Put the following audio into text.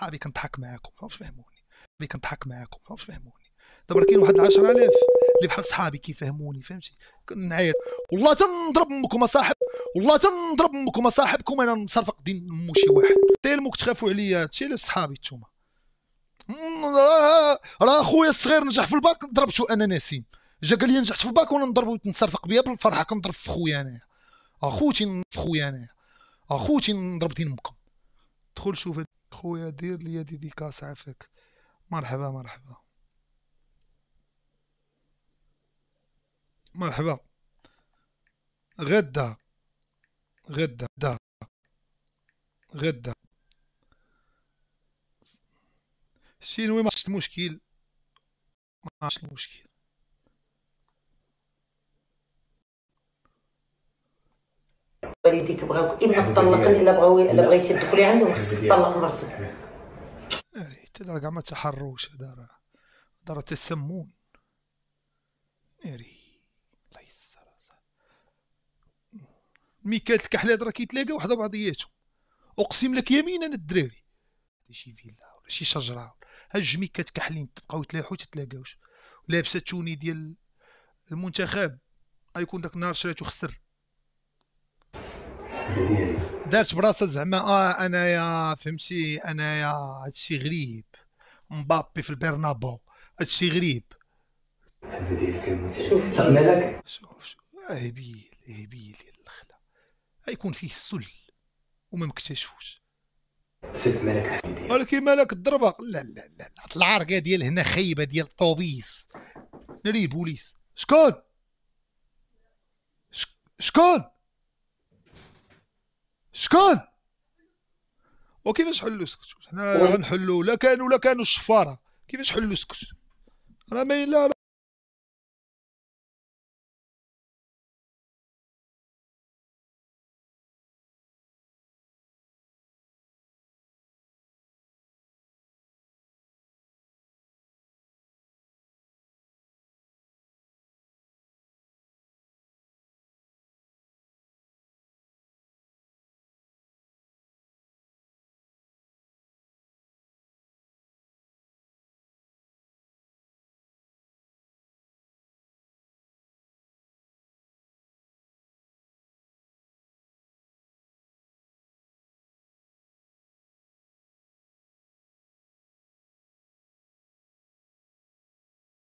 صحابي كنضحك معاكم ما فهموني حقي كنضحك معاكم ما فهموني دابا كاين واحد 10000 اللي بحال صحابي كيفهموني فهمتي كنعاير والله تنضرب امكم صاحب والله تنضرب امكم صاحبكم انا نصرفق دين مو شي واحد تيلمو تخافوا عليا هادشي علاش صحابي نتوما راه خويا الصغير نجح في الباك ضربته انا نسيم جا قال لي نجحت في الباك وانا نضرب نصرفق بيا بالفرحه كنضرب في خويا انايا اخوتي في خويا انايا اخوتي نضرب دين امكم دخل شوف خويا دير لي ديديكاس عافاك مرحبا مرحبا مرحبا غدا غدا غدا غدا الشينوي ما المشكل ما المشكل والديك بغاوك اما تطلقني الا بغاو الا بغيتي تدخلي عندهم خصك تطلق مرتك يعني حتى كاع ما تحروش هذا راه هذا راه تسمون ناري الله يسر ميكات هذا راه كيتلاقاو حدا بعضياتهم اقسم لك يمينا الدراري شي فيلا ولا شي شجره ها الجميكات كحلين تبقاو تلاحو تتلاقاوش لابسه التوني ديال المنتخب غيكون داك النهار شراتو خسر دارت براسها زعما اه انايا فهمتي انايا هادشي غريب مبابي في البرنابو هادشي غريب شوف شوف هبيل هبيل ديال الخلا غيكون فيه السل وما مكتشفوش سيت ملك حبيبي ولكن ملك الضربه لا لا لا العرقه ديال هنا خايبه ديال الطوبيس ناري بوليس شكون شكون شكون وكيفاش حلوا السكت حنا غنحلوا لا كانوا لا كانوا الشفاره كيفاش حلوا السكت راه ما لا